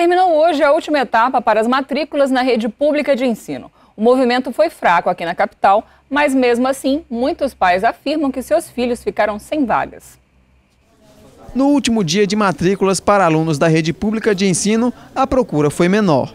terminou hoje a última etapa para as matrículas na rede pública de ensino. O movimento foi fraco aqui na capital, mas mesmo assim, muitos pais afirmam que seus filhos ficaram sem vagas. No último dia de matrículas para alunos da rede pública de ensino, a procura foi menor.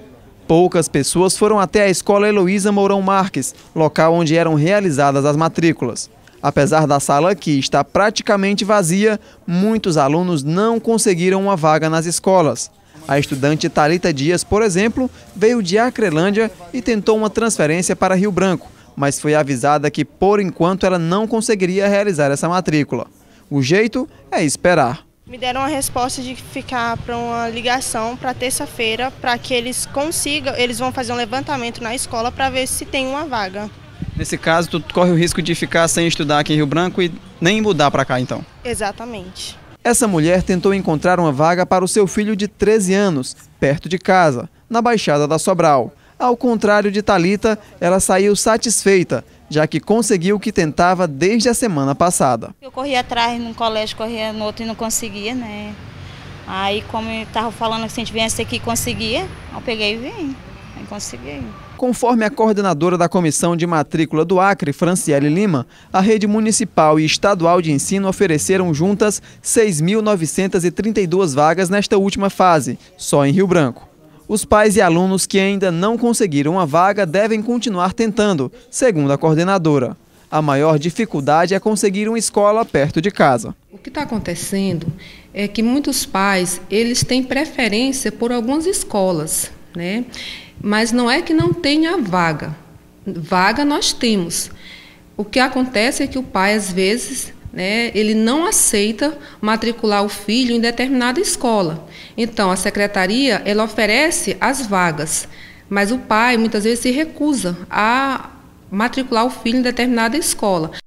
Poucas pessoas foram até a escola Heloísa Mourão Marques, local onde eram realizadas as matrículas. Apesar da sala aqui estar praticamente vazia, muitos alunos não conseguiram uma vaga nas escolas. A estudante Talita Dias, por exemplo, veio de Acrelândia e tentou uma transferência para Rio Branco, mas foi avisada que por enquanto ela não conseguiria realizar essa matrícula. O jeito é esperar. Me deram a resposta de ficar para uma ligação para terça-feira, para que eles consigam, eles vão fazer um levantamento na escola para ver se tem uma vaga. Nesse caso, tu corre o risco de ficar sem estudar aqui em Rio Branco e nem mudar para cá, então? Exatamente. Essa mulher tentou encontrar uma vaga para o seu filho de 13 anos, perto de casa, na Baixada da Sobral. Ao contrário de Talita, ela saiu satisfeita, já que conseguiu o que tentava desde a semana passada. Eu corria atrás num colégio, corria no outro e não conseguia, né? Aí, como eu estava falando que se a gente viesse aqui conseguia, eu peguei e vim. Aí consegui. Conforme a coordenadora da Comissão de Matrícula do Acre, Franciele Lima, a rede municipal e estadual de ensino ofereceram juntas 6.932 vagas nesta última fase, só em Rio Branco. Os pais e alunos que ainda não conseguiram a vaga devem continuar tentando, segundo a coordenadora. A maior dificuldade é conseguir uma escola perto de casa. O que está acontecendo é que muitos pais eles têm preferência por algumas escolas né? Mas não é que não tenha vaga. Vaga nós temos. O que acontece é que o pai às vezes né, ele não aceita matricular o filho em determinada escola. Então, a secretaria ela oferece as vagas, mas o pai muitas vezes se recusa a matricular o filho em determinada escola.